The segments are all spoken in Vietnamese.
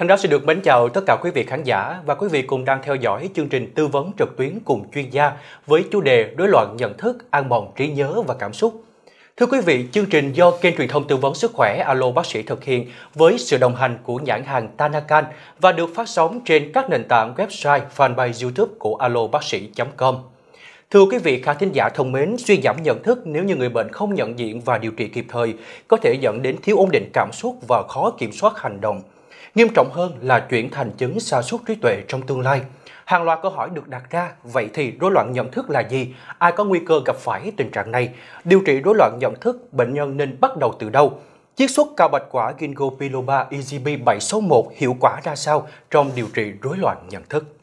Thanh Đáo xin được mến chào tất cả quý vị khán giả và quý vị cùng đang theo dõi chương trình tư vấn trực tuyến cùng chuyên gia với chủ đề đối loạn nhận thức, an mòn trí nhớ và cảm xúc. Thưa quý vị, chương trình do kênh truyền thông tư vấn sức khỏe Alo Bác sĩ thực hiện với sự đồng hành của nhãn hàng Tanakan và được phát sóng trên các nền tảng website, fanpage YouTube của alobacsi.com. Thưa quý vị khán thính giả thông mến, suy giảm nhận thức nếu như người bệnh không nhận diện và điều trị kịp thời có thể dẫn đến thiếu ổn định cảm xúc và khó kiểm soát hành động Nghiêm trọng hơn là chuyển thành chứng sa sút trí tuệ trong tương lai. Hàng loạt câu hỏi được đặt ra, vậy thì rối loạn nhận thức là gì? Ai có nguy cơ gặp phải tình trạng này? Điều trị rối loạn nhận thức, bệnh nhân nên bắt đầu từ đâu? Chiết xuất cao bạch quả Ginkgo biloba EGB761 hiệu quả ra sao trong điều trị rối loạn nhận thức?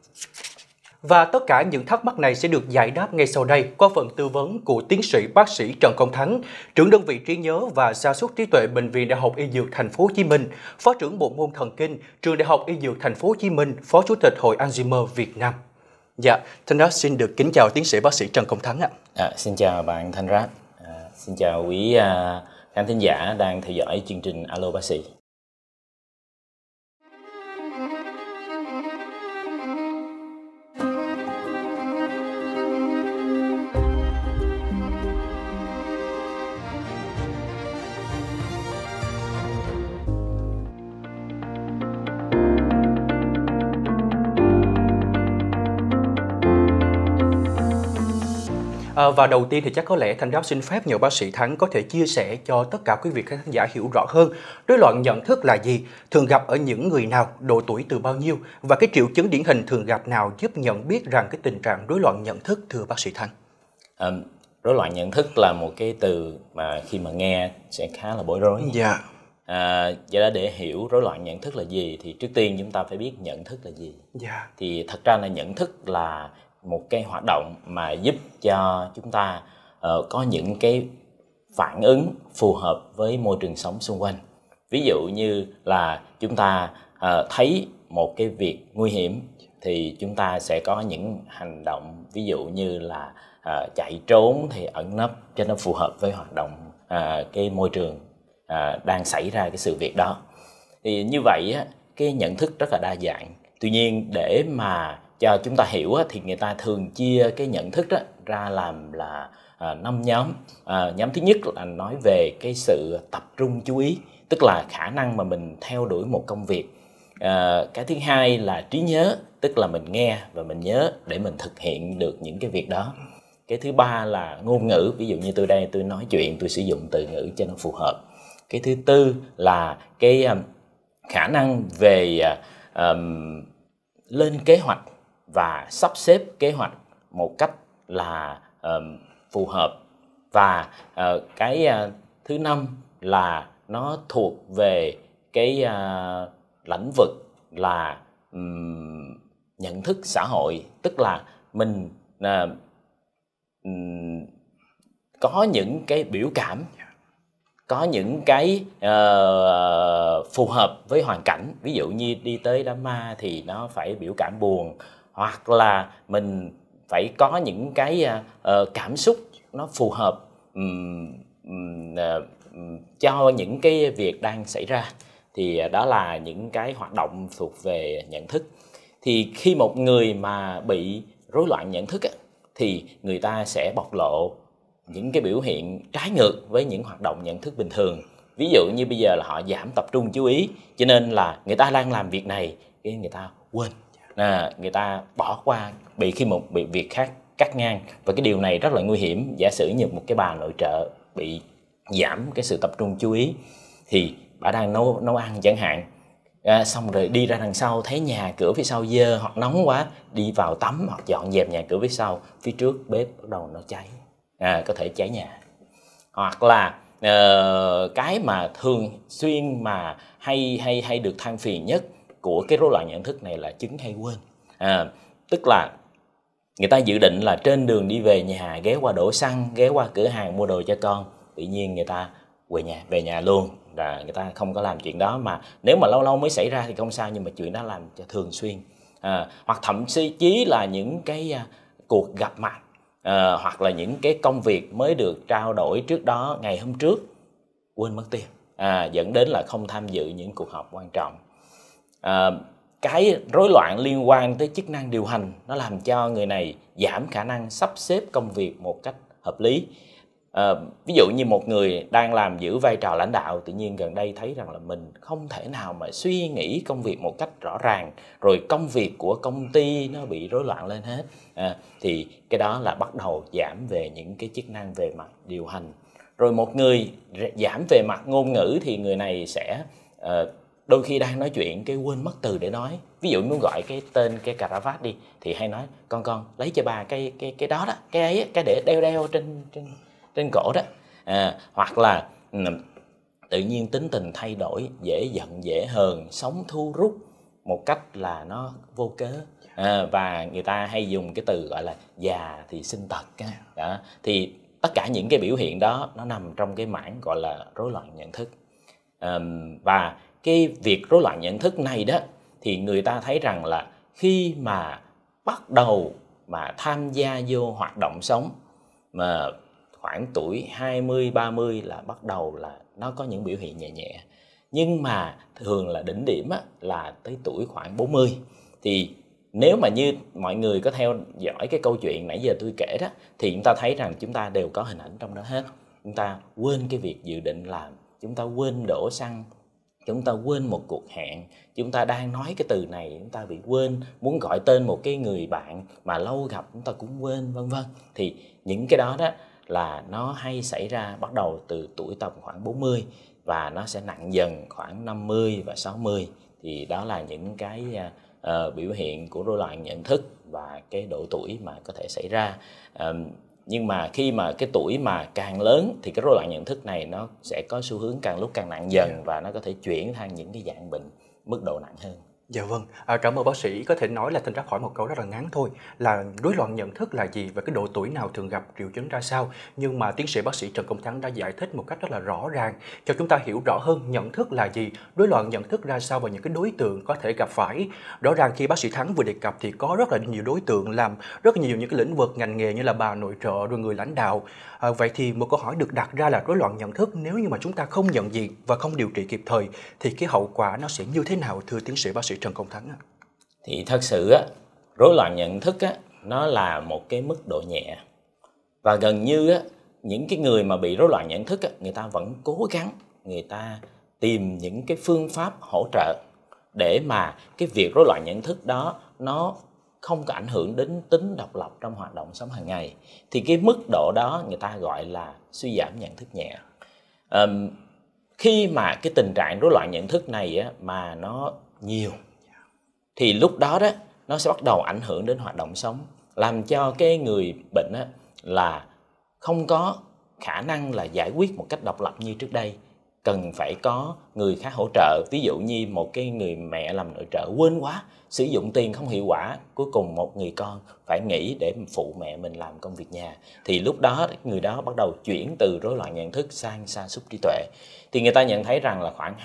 Và tất cả những thắc mắc này sẽ được giải đáp ngay sau đây qua phần tư vấn của tiến sĩ bác sĩ Trần Công Thắng, trưởng đơn vị trí nhớ và gia súc trí tuệ bệnh viện Đại học Y Dược Thành phố Hồ Chí Minh, phó trưởng bộ môn thần kinh, trường Đại học Y Dược Thành phố Hồ Chí Minh, phó chủ tịch Hội Alzheimer Việt Nam. Dạ, Thanh Rát xin được kính chào tiến sĩ bác sĩ Trần Công Thắng ạ. À, xin chào bạn Thanh Rát, à, xin chào quý à, khán thính giả đang theo dõi chương trình Alo Bác sĩ. À, và đầu tiên thì chắc có lẽ Thanh giáo xin phép nhờ bác sĩ Thắng có thể chia sẻ cho tất cả quý vị khán giả hiểu rõ hơn rối loạn nhận thức là gì, thường gặp ở những người nào, độ tuổi từ bao nhiêu và cái triệu chứng điển hình thường gặp nào giúp nhận biết rằng cái tình trạng rối loạn nhận thức thưa bác sĩ Thắng. À, rối loạn nhận thức là một cái từ mà khi mà nghe sẽ khá là bối rối. Dạ. Yeah. À, vậy đó để hiểu rối loạn nhận thức là gì thì trước tiên chúng ta phải biết nhận thức là gì. Dạ. Thì thật ra là nhận thức là một cái hoạt động mà giúp cho chúng ta uh, có những cái phản ứng phù hợp với môi trường sống xung quanh ví dụ như là chúng ta uh, thấy một cái việc nguy hiểm thì chúng ta sẽ có những hành động ví dụ như là uh, chạy trốn thì ẩn nấp cho nó phù hợp với hoạt động uh, cái môi trường uh, đang xảy ra cái sự việc đó thì như vậy á, cái nhận thức rất là đa dạng tuy nhiên để mà cho chúng ta hiểu thì người ta thường chia cái nhận thức đó ra làm là à, năm nhóm à, nhóm thứ nhất là nói về cái sự tập trung chú ý tức là khả năng mà mình theo đuổi một công việc à, cái thứ hai là trí nhớ tức là mình nghe và mình nhớ để mình thực hiện được những cái việc đó cái thứ ba là ngôn ngữ ví dụ như tôi đây tôi nói chuyện tôi sử dụng từ ngữ cho nó phù hợp cái thứ tư là cái khả năng về um, lên kế hoạch và sắp xếp kế hoạch một cách là uh, phù hợp và uh, cái uh, thứ năm là nó thuộc về cái uh, lĩnh vực là um, nhận thức xã hội tức là mình uh, um, có những cái biểu cảm có những cái uh, phù hợp với hoàn cảnh ví dụ như đi tới đám ma thì nó phải biểu cảm buồn hoặc là mình phải có những cái uh, cảm xúc nó phù hợp um, um, uh, cho những cái việc đang xảy ra thì à, đó là những cái hoạt động thuộc về nhận thức thì khi một người mà bị rối loạn nhận thức thì người ta sẽ bộc lộ những cái biểu hiện trái ngược với những hoạt động nhận thức bình thường ví dụ như bây giờ là họ giảm tập trung chú ý cho nên là người ta đang làm việc này cái người ta quên là người ta bỏ qua bị khi một bị việc khác cắt ngang và cái điều này rất là nguy hiểm giả sử như một cái bà nội trợ bị giảm cái sự tập trung chú ý thì bà đang nấu nấu ăn chẳng hạn à, xong rồi đi ra đằng sau thấy nhà cửa phía sau dơ hoặc nóng quá đi vào tắm hoặc dọn dẹp nhà cửa phía sau phía trước bếp bắt đầu nó cháy à, có thể cháy nhà hoặc là uh, cái mà thường xuyên mà hay hay hay được than phiền nhất của cái rối loạn nhận thức này là chứng hay quên à, tức là người ta dự định là trên đường đi về nhà ghé qua đổ xăng ghé qua cửa hàng mua đồ cho con tự nhiên người ta về nhà về nhà luôn là người ta không có làm chuyện đó mà nếu mà lâu lâu mới xảy ra thì không sao nhưng mà chuyện đó làm cho thường xuyên à, hoặc thậm chí là những cái à, cuộc gặp mặt à, hoặc là những cái công việc mới được trao đổi trước đó ngày hôm trước quên mất tiền à, dẫn đến là không tham dự những cuộc họp quan trọng à, cái rối loạn liên quan tới chức năng điều hành nó làm cho người này giảm khả năng sắp xếp công việc một cách hợp lý à, ví dụ như một người đang làm giữ vai trò lãnh đạo tự nhiên gần đây thấy rằng là mình không thể nào mà suy nghĩ công việc một cách rõ ràng rồi công việc của công ty nó bị rối loạn lên hết à, thì cái đó là bắt đầu giảm về những cái chức năng về mặt điều hành rồi một người giảm về mặt ngôn ngữ thì người này sẽ uh, đôi khi đang nói chuyện cái quên mất từ để nói ví dụ muốn gọi cái tên cái cà vạt đi thì hay nói con con lấy cho bà cái cái cái đó đó cái ấy cái để đeo đeo trên trên trên cổ đó à, hoặc là ừ, tự nhiên tính tình thay đổi dễ giận dễ hờn sống thu rút một cách là nó vô cớ à, và người ta hay dùng cái từ gọi là già thì sinh tật đó thì tất cả những cái biểu hiện đó nó nằm trong cái mảng gọi là rối loạn nhận thức à, và cái việc rối loạn nhận thức này đó thì người ta thấy rằng là khi mà bắt đầu mà tham gia vô hoạt động sống mà khoảng tuổi 20 30 là bắt đầu là nó có những biểu hiện nhẹ nhẹ. Nhưng mà thường là đỉnh điểm là tới tuổi khoảng 40 thì nếu mà như mọi người có theo dõi cái câu chuyện nãy giờ tôi kể đó thì chúng ta thấy rằng chúng ta đều có hình ảnh trong đó hết. Chúng ta quên cái việc dự định làm, chúng ta quên đổ xăng chúng ta quên một cuộc hẹn chúng ta đang nói cái từ này chúng ta bị quên muốn gọi tên một cái người bạn mà lâu gặp chúng ta cũng quên vân vân thì những cái đó đó là nó hay xảy ra bắt đầu từ tuổi tầm khoảng 40 và nó sẽ nặng dần khoảng 50 và 60 thì đó là những cái uh, biểu hiện của rối loạn nhận thức và cái độ tuổi mà có thể xảy ra uh, nhưng mà khi mà cái tuổi mà càng lớn thì cái rối loạn nhận thức này nó sẽ có xu hướng càng lúc càng nặng dần dạ. và nó có thể chuyển sang những cái dạng bệnh mức độ nặng hơn Dạ vâng, à, cảm ơn bác sĩ. Có thể nói là Thịnh đã khỏi một câu rất là ngắn thôi là rối loạn nhận thức là gì và cái độ tuổi nào thường gặp triệu chứng ra sao. Nhưng mà tiến sĩ bác sĩ Trần Công Thắng đã giải thích một cách rất là rõ ràng cho chúng ta hiểu rõ hơn nhận thức là gì, rối loạn nhận thức ra sao và những cái đối tượng có thể gặp phải. Rõ ràng khi bác sĩ Thắng vừa đề cập thì có rất là nhiều đối tượng làm rất nhiều những cái lĩnh vực ngành nghề như là bà nội trợ rồi người lãnh đạo À, vậy thì một câu hỏi được đặt ra là rối loạn nhận thức nếu như mà chúng ta không nhận diện và không điều trị kịp thời thì cái hậu quả nó sẽ như thế nào thưa tiến sĩ bác sĩ Trần Công Thắng Thì thật sự á, rối loạn nhận thức á, nó là một cái mức độ nhẹ và gần như á, những cái người mà bị rối loạn nhận thức á, người ta vẫn cố gắng người ta tìm những cái phương pháp hỗ trợ để mà cái việc rối loạn nhận thức đó nó không có ảnh hưởng đến tính độc lập trong hoạt động sống hàng ngày thì cái mức độ đó người ta gọi là suy giảm nhận thức nhẹ um, khi mà cái tình trạng rối loạn nhận thức này á, mà nó nhiều thì lúc đó đó nó sẽ bắt đầu ảnh hưởng đến hoạt động sống làm cho cái người bệnh á, là không có khả năng là giải quyết một cách độc lập như trước đây cần phải có người khác hỗ trợ ví dụ như một cái người mẹ làm nội trợ quên quá sử dụng tiền không hiệu quả cuối cùng một người con phải nghỉ để phụ mẹ mình làm công việc nhà thì lúc đó người đó bắt đầu chuyển từ rối loạn nhận thức sang sa sút trí tuệ thì người ta nhận thấy rằng là khoảng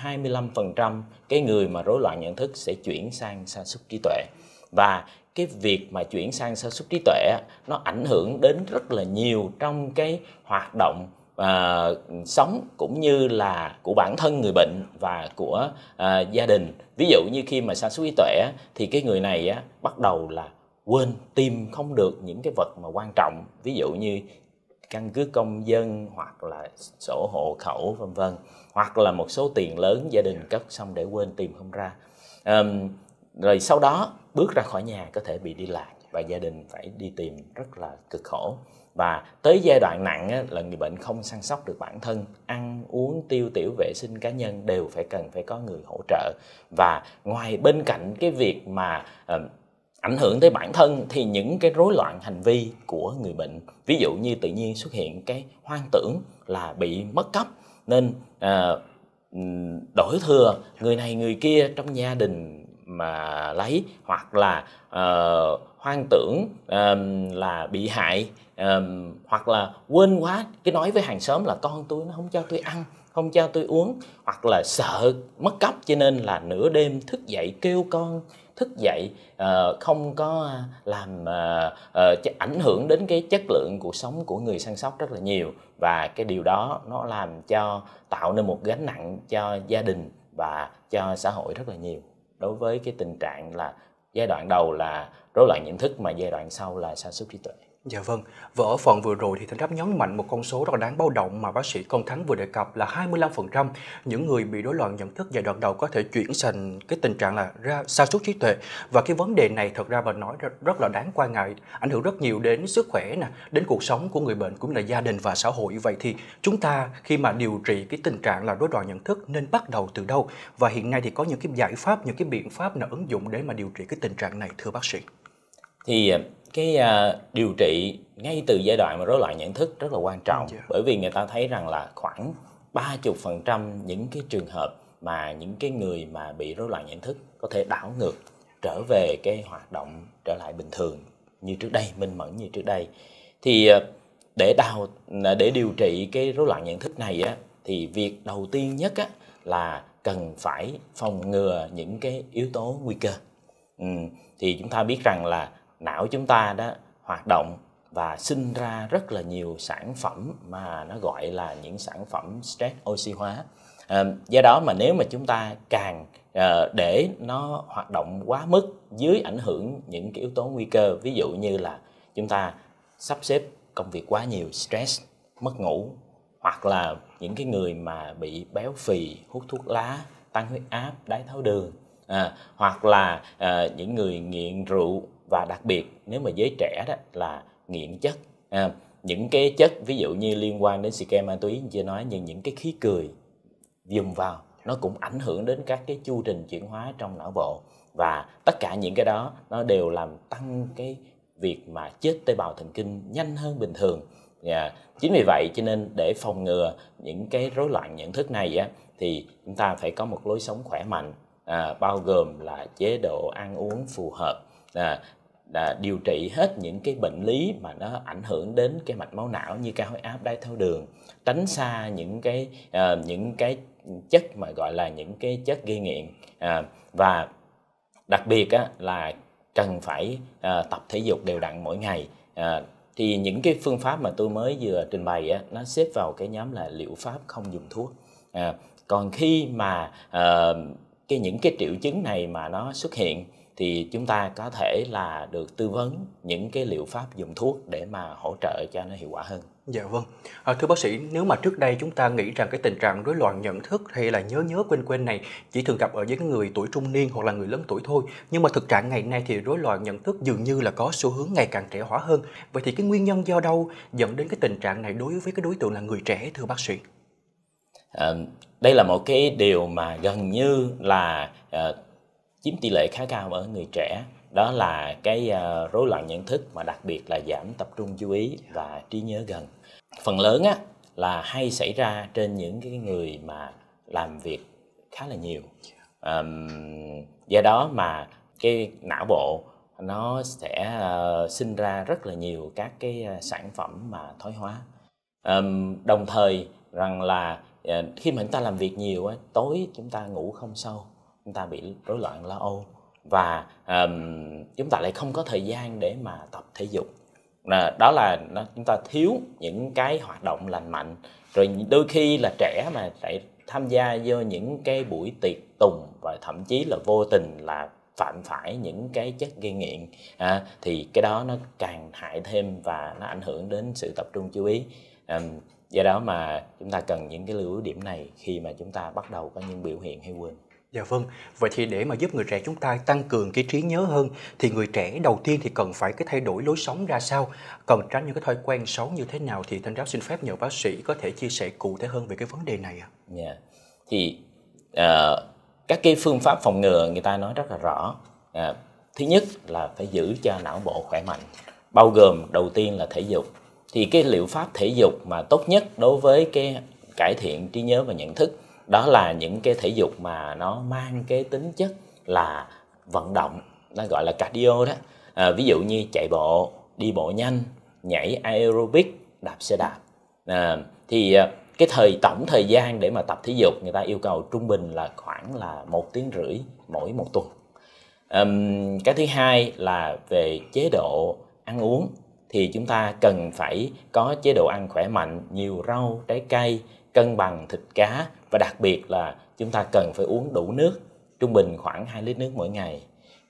25% cái người mà rối loạn nhận thức sẽ chuyển sang sa sút trí tuệ và cái việc mà chuyển sang sa sút trí tuệ nó ảnh hưởng đến rất là nhiều trong cái hoạt động à, sống cũng như là của bản thân người bệnh và của à, gia đình ví dụ như khi mà sa sút trí tuệ thì cái người này á, bắt đầu là quên tìm không được những cái vật mà quan trọng ví dụ như căn cứ công dân hoặc là sổ hộ khẩu vân vân hoặc là một số tiền lớn gia đình dạ. cất xong để quên tìm không ra à, rồi sau đó bước ra khỏi nhà có thể bị đi lạc và gia đình phải đi tìm rất là cực khổ và tới giai đoạn nặng là người bệnh không săn sóc được bản thân ăn uống tiêu tiểu vệ sinh cá nhân đều phải cần phải có người hỗ trợ và ngoài bên cạnh cái việc mà ờ, ảnh hưởng tới bản thân thì những cái rối loạn hành vi của người bệnh ví dụ như tự nhiên xuất hiện cái hoang tưởng là bị mất cấp nên ờ, đổi thừa người này người kia trong gia đình mà lấy hoặc là uh, hoang tưởng um, là bị hại um, hoặc là quên quá cái nói với hàng xóm là con tôi nó không cho tôi ăn không cho tôi uống hoặc là sợ mất cấp cho nên là nửa đêm thức dậy kêu con thức dậy uh, không có làm uh, uh, ảnh hưởng đến cái chất lượng cuộc sống của người săn sóc rất là nhiều và cái điều đó nó làm cho tạo nên một gánh nặng cho gia đình và cho xã hội rất là nhiều đối với cái tình trạng là giai đoạn đầu là rối loạn nhận thức mà giai đoạn sau là sản xuất trí tuệ Dạ vâng, và ở phần vừa rồi thì Thanh Tráp nhấn mạnh một con số rất là đáng báo động mà bác sĩ Công Thắng vừa đề cập là 25% những người bị rối loạn nhận thức giai đoạn đầu có thể chuyển thành cái tình trạng là ra sa sút trí tuệ và cái vấn đề này thật ra bà nói rất là đáng quan ngại, ảnh hưởng rất nhiều đến sức khỏe nè, đến cuộc sống của người bệnh cũng là gia đình và xã hội. Vậy thì chúng ta khi mà điều trị cái tình trạng là rối loạn nhận thức nên bắt đầu từ đâu và hiện nay thì có những cái giải pháp, những cái biện pháp nào ứng dụng để mà điều trị cái tình trạng này thưa bác sĩ? Thì à, cái uh, điều trị ngay từ giai đoạn mà rối loạn nhận thức rất là quan trọng yeah. bởi vì người ta thấy rằng là khoảng 30% những cái trường hợp mà những cái người mà bị rối loạn nhận thức có thể đảo ngược trở về cái hoạt động trở lại bình thường như trước đây minh mẫn như trước đây thì à, để đào à, để điều trị cái rối loạn nhận thức này á thì việc đầu tiên nhất á là cần phải phòng ngừa những cái yếu tố nguy cơ ừ, thì chúng ta biết rằng là não chúng ta đó hoạt động và sinh ra rất là nhiều sản phẩm mà nó gọi là những sản phẩm stress oxy hóa à, do đó mà nếu mà chúng ta càng à, để nó hoạt động quá mức dưới ảnh hưởng những cái yếu tố nguy cơ ví dụ như là chúng ta sắp xếp công việc quá nhiều stress mất ngủ hoặc là những cái người mà bị béo phì hút thuốc lá tăng huyết áp đái tháo đường à, hoặc là à, những người nghiện rượu và đặc biệt nếu mà giới trẻ đó là nghiện chất à, những cái chất ví dụ như liên quan đến si kem ma túy chưa nói nhưng những cái khí cười dùng vào nó cũng ảnh hưởng đến các cái chu trình chuyển hóa trong não bộ và tất cả những cái đó nó đều làm tăng cái việc mà chết tế bào thần kinh nhanh hơn bình thường yeah. Dạ, chính vì vậy cho nên để phòng ngừa những cái rối loạn nhận thức này á, thì chúng ta phải có một lối sống khỏe mạnh à, bao gồm là chế độ ăn uống phù hợp à, là điều trị hết những cái bệnh lý mà nó ảnh hưởng đến cái mạch máu não như cao huyết áp đái tháo đường tránh xa những cái uh, những cái chất mà gọi là những cái chất gây nghiện uh, và đặc biệt á, là cần phải uh, tập thể dục đều đặn mỗi ngày uh, thì những cái phương pháp mà tôi mới vừa trình bày á, nó xếp vào cái nhóm là liệu pháp không dùng thuốc uh, còn khi mà uh, cái những cái triệu chứng này mà nó xuất hiện thì chúng ta có thể là được tư vấn những cái liệu pháp dùng thuốc để mà hỗ trợ cho nó hiệu quả hơn. Dạ vâng. À, thưa bác sĩ, nếu mà trước đây chúng ta nghĩ rằng cái tình trạng rối loạn nhận thức hay là nhớ nhớ quên quên này chỉ thường gặp ở với người tuổi trung niên hoặc là người lớn tuổi thôi, nhưng mà thực trạng ngày nay thì rối loạn nhận thức dường như là có xu hướng ngày càng trẻ hóa hơn. Vậy thì cái nguyên nhân do đâu dẫn đến cái tình trạng này đối với cái đối tượng là người trẻ thưa bác sĩ? À, đây là một cái điều mà gần như là à, chiếm tỷ lệ khá cao ở người trẻ đó là cái ờ, rối loạn nhận thức mà đặc biệt là giảm tập trung chú ý và trí nhớ gần phần lớn á là hay xảy ra trên những cái người mà làm việc khá là nhiều um, do đó mà cái não bộ nó sẽ uh, sinh ra rất là nhiều các cái ờ, sản phẩm mà thoái hóa um, đồng thời rằng là uh, khi mà chúng ta làm việc nhiều á tối chúng ta ngủ không sâu chúng ta bị rối loạn lo âu và um, chúng ta lại không có thời gian để mà tập thể dục đó là nó, chúng ta thiếu những cái hoạt động lành mạnh rồi đôi khi là trẻ mà lại tham gia vô những cái buổi tiệc tùng và thậm chí là vô tình là phạm phải những cái chất gây nghiện à, thì cái đó nó càng hại thêm và nó ảnh hưởng đến sự tập trung chú ý à, do đó mà chúng ta cần những cái lưu ý điểm này khi mà chúng ta bắt đầu có những biểu hiện hay quên Dạ vâng, vậy thì để mà giúp người trẻ chúng ta tăng cường cái trí nhớ hơn thì người trẻ đầu tiên thì cần phải cái thay đổi lối sống ra sao, cần tránh những cái thói quen xấu như thế nào thì Thanh Ráo xin phép nhờ bác sĩ có thể chia sẻ cụ thể hơn về cái vấn đề này ạ. À. Dạ. Yeah. Thì uh, các cái phương pháp phòng ngừa người ta nói rất là rõ. Uh, thứ nhất là phải giữ cho não bộ khỏe mạnh, bao gồm đầu tiên là thể dục. Thì cái liệu pháp thể dục mà tốt nhất đối với cái cải thiện trí nhớ và nhận thức đó là những cái thể dục mà nó mang cái tính chất là vận động nó gọi là cardio đó à, ví dụ như chạy bộ đi bộ nhanh nhảy aerobic đạp xe đạp à, thì à, cái thời tổng thời gian để mà tập thể dục người ta yêu cầu trung bình là khoảng là một tiếng rưỡi mỗi một tuần um, cái thứ hai là về chế độ ăn uống thì chúng ta cần phải có chế độ ăn khỏe mạnh, nhiều rau, trái cây, cân bằng thịt cá và đặc biệt là chúng ta cần phải uống đủ nước, trung bình khoảng 2 lít nước mỗi ngày.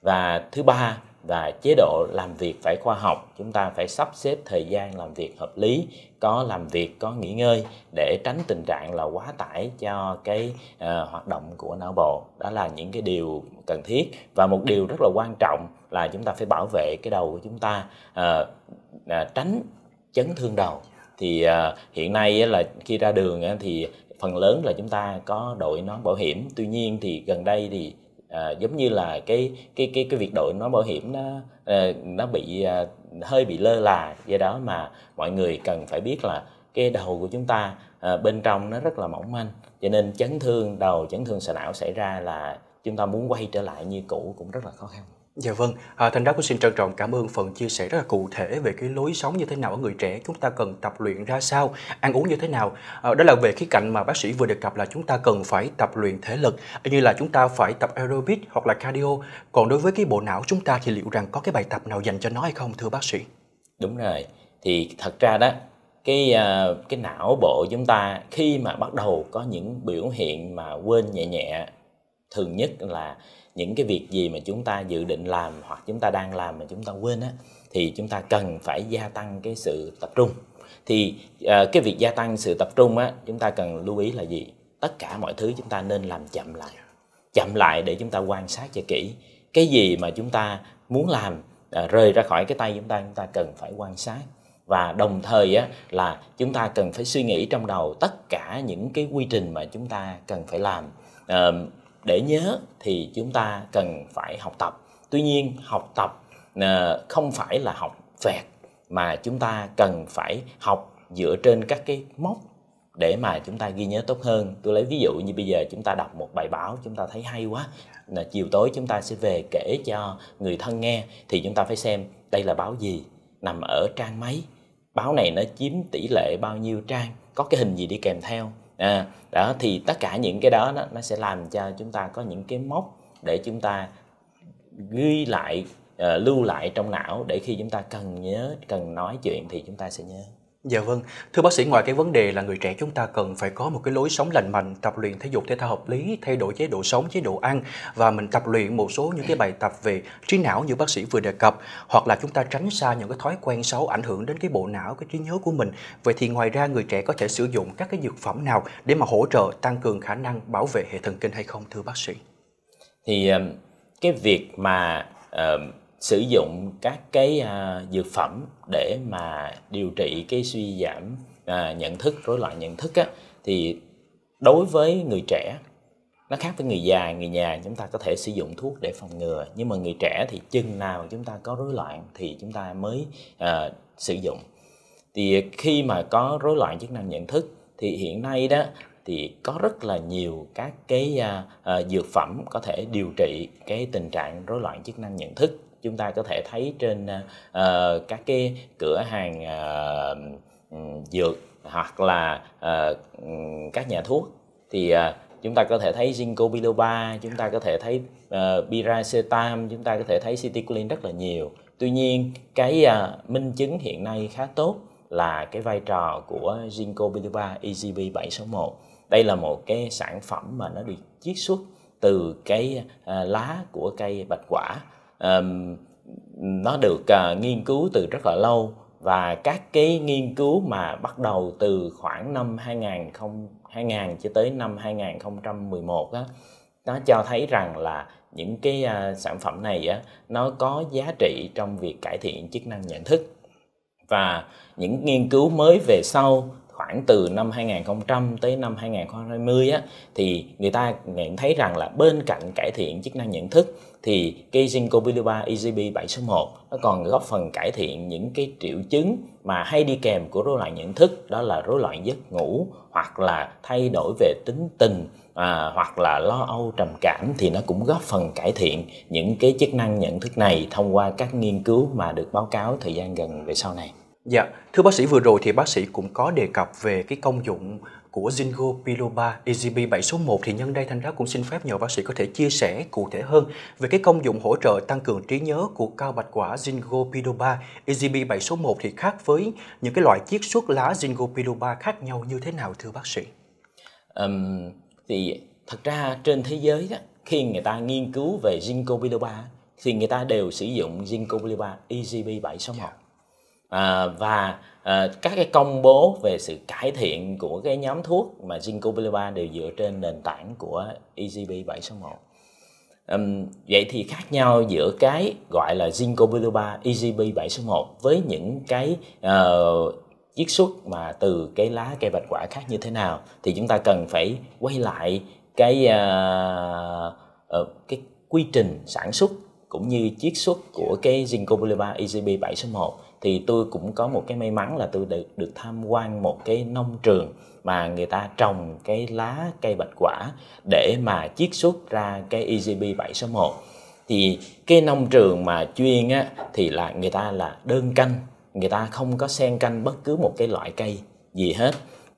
Và thứ ba và chế độ làm việc phải khoa học, chúng ta phải sắp xếp thời gian làm việc hợp lý, có làm việc, có nghỉ ngơi để tránh tình trạng là quá tải cho cái uh, hoạt động của não bộ. Đó là những cái điều cần thiết và một điều rất là quan trọng là chúng ta phải bảo vệ cái đầu của chúng ta. Uh, à, tránh chấn thương đầu thì à, hiện nay là khi ra đường thì phần lớn là chúng ta có đội nón bảo hiểm tuy nhiên thì gần đây thì à, giống như là cái cái cái cái việc đội nón bảo hiểm nó à, nó bị à, hơi bị lơ là do đó mà mọi người cần phải biết là cái đầu của chúng ta à, bên trong nó rất là mỏng manh cho nên chấn thương đầu chấn thương sọ não xảy ra là chúng ta muốn quay trở lại như cũ cũng rất là khó khăn Dạ vâng, à, thành ra cũng xin trân trọng cảm ơn phần chia sẻ rất là cụ thể về cái lối sống như thế nào ở người trẻ, chúng ta cần tập luyện ra sao, ăn uống như thế nào. À, đó là về khía cạnh mà bác sĩ vừa đề cập là chúng ta cần phải tập luyện thể lực, như là chúng ta phải tập aerobic hoặc là cardio. Còn đối với cái bộ não chúng ta thì liệu rằng có cái bài tập nào dành cho nó hay không thưa bác sĩ? Đúng rồi, thì thật ra đó cái à, cái não bộ chúng ta khi mà bắt đầu có những biểu hiện mà quên nhẹ nhẹ thường nhất là những cái việc gì mà chúng ta dự định làm hoặc chúng ta đang làm mà chúng ta quên á thì chúng ta cần phải gia tăng cái sự tập trung thì uh, cái việc gia tăng sự tập trung á chúng ta cần lưu ý là gì tất cả mọi thứ chúng ta nên làm chậm lại chậm lại để chúng ta quan sát cho kỹ cái gì mà chúng ta muốn làm uh, rời ra khỏi cái tay chúng ta chúng ta cần phải quan sát và đồng thời á, là chúng ta cần phải suy nghĩ trong đầu tất cả những cái quy trình mà chúng ta cần phải làm uh, để nhớ thì chúng ta cần phải học tập tuy nhiên học tập ờ, không phải là học vẹt mà chúng ta cần phải học dựa trên các cái mốc để mà chúng ta ghi nhớ tốt hơn tôi lấy ví dụ như bây giờ chúng ta đọc một bài báo chúng ta thấy hay quá là chiều tối chúng ta sẽ về kể cho người thân nghe thì chúng ta phải xem đây là báo gì nằm ở trang mấy báo này nó chiếm tỷ lệ bao nhiêu trang có cái hình gì đi kèm theo à, đó thì tất cả những cái đó, đó nó sẽ làm cho chúng ta có những cái mốc để chúng ta ghi lại uh, lưu lại trong não để khi chúng ta cần nhớ cần nói chuyện thì chúng ta sẽ nhớ Dạ vâng, thưa bác sĩ ngoài cái vấn đề là người trẻ chúng ta cần phải có một cái lối sống lành mạnh, tập luyện thể dục thể thao hợp lý, thay đổi chế độ sống, chế độ ăn và mình tập luyện một số những cái bài tập về trí não như bác sĩ vừa đề cập hoặc là chúng ta tránh xa những cái thói quen xấu ảnh hưởng đến cái bộ não, cái trí nhớ của mình. Vậy thì ngoài ra người trẻ có thể sử dụng các cái dược phẩm nào để mà hỗ trợ tăng cường khả năng bảo vệ hệ thần kinh hay không thưa bác sĩ? Thì cái việc mà uh sử dụng các cái à, dược phẩm để mà điều trị cái suy giảm à, nhận thức rối loạn nhận thức á, thì đối với người trẻ nó khác với người già người nhà chúng ta có thể sử dụng thuốc để phòng ngừa nhưng mà người trẻ thì chừng nào chúng ta có rối loạn thì chúng ta mới à, sử dụng thì khi mà có rối loạn chức năng nhận thức thì hiện nay đó thì có rất là nhiều các cái à, à, dược phẩm có thể điều trị cái tình trạng rối loạn chức năng nhận thức chúng ta có thể thấy trên à, à các cái cửa hàng à, dược hoặc là à, các nhà thuốc thì à, chúng ta có thể thấy ginkgo biloba chúng ta có thể thấy uh, à, piracetam chúng ta có thể thấy citicoline rất là nhiều tuy nhiên cái uh, minh chứng hiện nay khá tốt là cái vai trò của ginkgo biloba EGB 761 đây là một cái sản phẩm mà nó được chiết xuất từ cái à, lá của cây bạch quả nó được à, nghiên cứu từ rất là lâu và các cái nghiên cứu mà bắt đầu từ khoảng năm 2000 2000 cho tới năm 2011 á nó cho thấy rằng là những cái à, sản phẩm này á nó có giá trị trong việc cải thiện chức năng nhận thức và những nghiên cứu mới về sau khoảng từ năm 2000 tới năm 2020 á, thì người ta nhận thấy rằng là bên cạnh cải thiện chức năng nhận thức thì cái Ginkgo biloba EGB 761 nó còn góp phần cải thiện những cái triệu chứng mà hay đi kèm của rối loạn nhận thức đó là rối loạn giấc ngủ hoặc là thay đổi về tính tình à, hoặc là lo âu trầm cảm thì nó cũng góp phần cải thiện những cái chức năng nhận thức này thông qua các nghiên cứu mà được báo cáo thời gian gần về sau này Dạ, thưa bác sĩ vừa rồi thì bác sĩ cũng có đề cập về cái công dụng của Zingo Biloba EGB 7 số 1 thì nhân đây Thanh Đá cũng xin phép nhờ bác sĩ có thể chia sẻ cụ thể hơn về cái công dụng hỗ trợ tăng cường trí nhớ của cao bạch quả Zingo Biloba EGB 7 số 1 thì khác với những cái loại chiết xuất lá Zingo Biloba khác nhau như thế nào thưa bác sĩ? Um, thì thật ra trên thế giới đó, khi người ta nghiên cứu về Ginkgo biloba thì người ta đều sử dụng Ginkgo biloba EGB 761 yeah à, và à, các cái công bố về sự cải thiện của cái nhóm thuốc mà Zincobilibà đều dựa trên nền tảng của EGB 761 Um, vậy thì khác nhau giữa cái gọi là Ginkgo biloba EGB 761 với những cái uh, chiết xuất mà từ cái lá cây bạch quả khác như thế nào thì chúng ta cần phải quay lại cái uh, uh, cái quy trình sản xuất cũng như chiết xuất của cái Ginkgo biloba EGB 761 thì tôi cũng có một cái may mắn là tôi được được tham quan một cái nông trường mà người ta trồng cái lá cây bạch quả để mà chiết xuất ra cái EGB 761 thì cái nông trường mà chuyên á thì là người ta là đơn canh người ta không có xen canh bất cứ một cái loại cây gì hết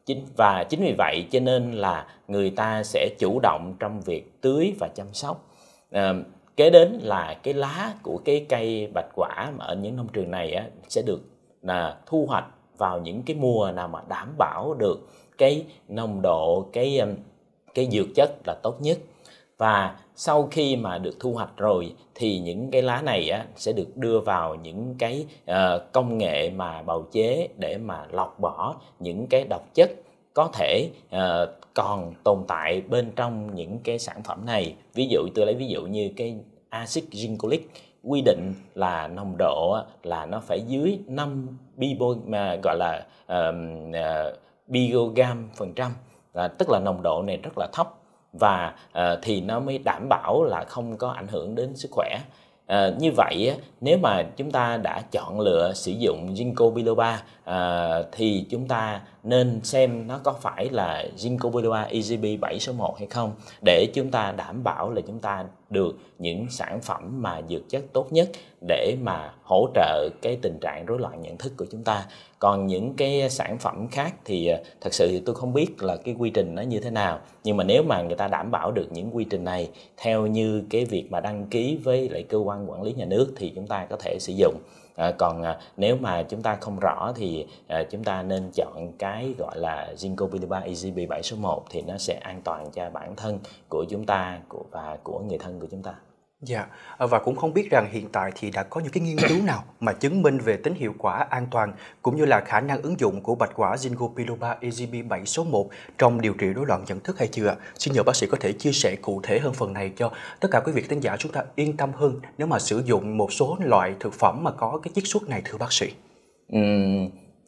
chính và chính vì vậy cho nên là người ta sẽ chủ động trong việc tưới và chăm sóc ờ, kế đến là cái lá của cái cây bạch quả mà ở những nông trường này á, sẽ được là thu hoạch vào những cái mùa nào mà đảm bảo được cái nồng độ cái um, cái dược chất là tốt nhất và sau khi mà được thu hoạch rồi thì những cái lá này á, sẽ được đưa vào những cái uh, công nghệ mà bào chế để mà lọc bỏ những cái độc chất có thể uh, còn tồn tại bên trong những cái sản phẩm này ví dụ tôi lấy ví dụ như cái axit gingolic quy định là nồng độ là nó phải dưới 5 bibo mà gọi là uh, uh, ờ, bigogam phần trăm à, tức là nồng độ này rất là thấp và uh, thì nó mới đảm bảo là không có ảnh hưởng đến sức khỏe À, như vậy nếu mà chúng ta đã chọn lựa sử dụng ginkgo biloba à, thì chúng ta nên xem nó có phải là Ginkgo biloba EGB 7 số 1 hay không để chúng ta đảm bảo là chúng ta được những sản phẩm mà dược chất tốt nhất để mà hỗ trợ cái tình trạng rối loạn nhận thức của chúng ta. Còn những cái sản phẩm khác thì à, thật sự thì tôi không biết là cái quy trình nó như thế nào, nhưng mà nếu mà người ta đảm bảo được những quy trình này theo như cái việc mà đăng ký với lại cơ quan quản lý nhà nước thì chúng ta có thể sử dụng à, còn à, nếu mà chúng ta không rõ thì à, chúng ta nên chọn cái gọi là Zinco Zincopilba ezb 7 số 1 thì nó sẽ an toàn cho bản thân của chúng ta của và của người thân của chúng ta Dạ, và cũng không biết rằng hiện tại thì đã có những cái nghiên cứu nào mà chứng minh về tính hiệu quả an toàn cũng như là khả năng ứng dụng của bạch quả Ginkgo biloba EGB7 số 1 trong điều trị rối loạn nhận thức hay chưa? Xin nhờ bác sĩ có thể chia sẻ cụ thể hơn phần này cho tất cả quý vị khán giả chúng ta yên tâm hơn nếu mà sử dụng một số loại thực phẩm mà có cái chiết xuất này thưa bác sĩ. Ừ,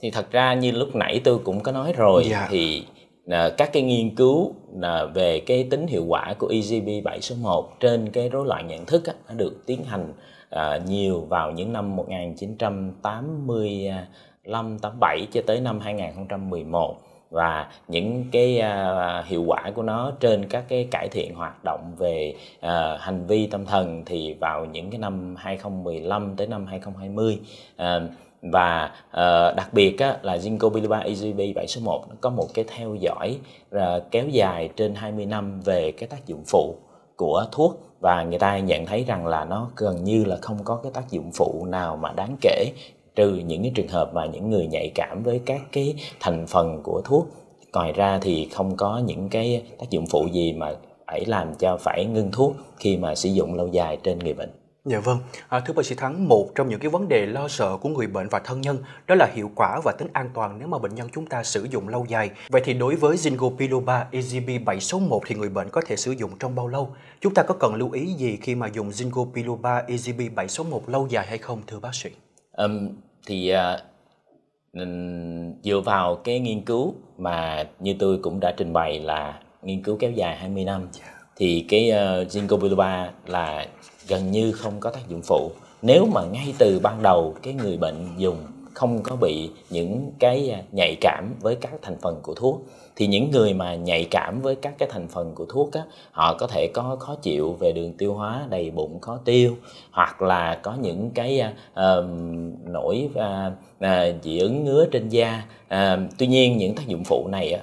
thì thật ra như lúc nãy tôi cũng có nói rồi dạ. thì Ờ, các cái nghiên cứu ờ, về cái tính hiệu quả của EGB761 số trên cái rối loạn nhận thức đã được tiến hành ờ, nhiều vào những năm 1985 87 cho tới năm 2011 và những cái uh, hiệu quả của nó trên các cái cải thiện hoạt động về uh, hành vi tâm thần thì vào những cái năm 2015 tới năm 2020 uh, và uh, đặc biệt á, là Ginkgo biloba EGB 761 nó có một cái theo dõi uh, kéo dài trên 20 năm về cái tác dụng phụ của thuốc và người ta nhận thấy rằng là nó gần như là không có cái tác dụng phụ nào mà đáng kể trừ những cái trường hợp mà những người nhạy cảm với các cái thành phần của thuốc ngoài ra thì không có những cái tác dụng phụ gì mà ấy làm cho phải ngưng thuốc khi mà sử dụng lâu dài trên người bệnh Dạ vâng, à, thưa bác sĩ Thắng, một trong những cái vấn đề lo sợ của người bệnh và thân nhân đó là hiệu quả và tính an toàn nếu mà bệnh nhân chúng ta sử dụng lâu dài. Vậy thì đối với Zingo Biloba EGB 761 thì người bệnh có thể sử dụng trong bao lâu? Chúng ta có cần lưu ý gì khi mà dùng Zingo Biloba EGB 761 lâu dài hay không thưa bác sĩ? Um, thì uh, dựa vào cái nghiên cứu mà như tôi cũng đã trình bày là nghiên cứu kéo dài 20 năm yeah. Dạ. thì cái uh, ờ, Zingo là gần như không có tác dụng phụ nếu mà ngay từ ban đầu cái người bệnh dùng không có bị những cái à, nhạy cảm với các thành phần của thuốc thì những người mà nhạy cảm với các cái thành phần của thuốc á, họ có thể có khó chịu về đường tiêu hóa đầy bụng khó tiêu hoặc là có những cái uh, nổi uh, uh, dị ứng ngứa trên da uh, tuy nhiên những tác dụng phụ này á,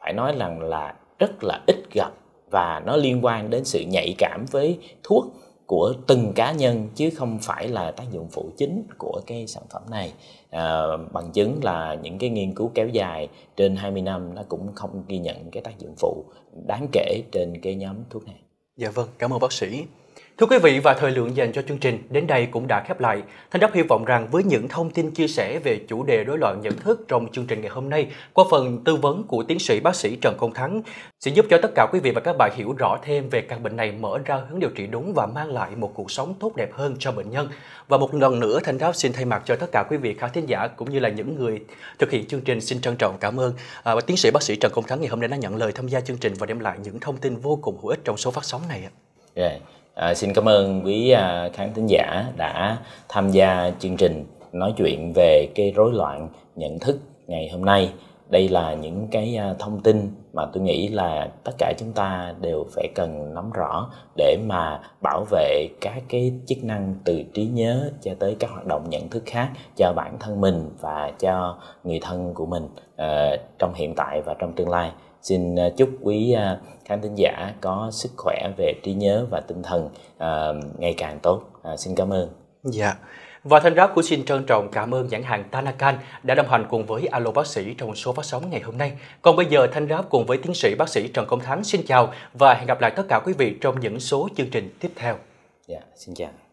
phải nói rằng là rất là ít gặp và nó liên quan đến sự nhạy cảm với thuốc của từng cá nhân chứ không phải là tác dụng phụ chính của cái sản phẩm này à, bằng chứng là những cái nghiên cứu kéo dài trên 20 năm nó cũng không ghi nhận cái tác dụng phụ đáng kể trên cái nhóm thuốc này dạ vâng cảm ơn bác sĩ Thưa quý vị và thời lượng dành cho chương trình đến đây cũng đã khép lại. Thanh Đáp hy vọng rằng với những thông tin chia sẻ về chủ đề đối loạn nhận thức trong chương trình ngày hôm nay qua phần tư vấn của tiến sĩ bác sĩ Trần Công Thắng sẽ giúp cho tất cả quý vị và các bạn hiểu rõ thêm về căn bệnh này mở ra hướng điều trị đúng và mang lại một cuộc sống tốt đẹp hơn cho bệnh nhân. Và một lần nữa Thanh Đáp xin thay mặt cho tất cả quý vị khán thính giả cũng như là những người thực hiện chương trình xin trân trọng cảm ơn à, và tiến sĩ bác sĩ Trần Công Thắng ngày hôm nay đã nhận lời tham gia chương trình và đem lại những thông tin vô cùng hữu ích trong số phát sóng này. Yeah. À, xin cảm ơn quý à, khán thính giả đã tham gia chương trình nói chuyện về cái rối loạn nhận thức ngày hôm nay. Đây là những cái à, thông tin mà tôi nghĩ là tất cả chúng ta đều phải cần nắm rõ để mà bảo vệ các cái chức năng từ trí nhớ cho tới các hoạt động nhận thức khác cho bản thân mình và cho người thân của mình à, trong hiện tại và trong tương lai xin à, chúc quý à, khán thính giả có sức khỏe về trí nhớ và tinh thần à, ngày càng tốt xin cảm ơn dạ Và thanh ráp của xin trân trọng cảm ơn nhãn hàng Tanakan đã đồng hành cùng với Alo Bác sĩ trong số phát sóng ngày hôm nay. Còn bây giờ thanh ráp cùng với tiến sĩ bác sĩ Trần Công Thắng xin chào và hẹn gặp lại tất cả quý vị trong những số chương trình tiếp theo. Dạ, xin chào.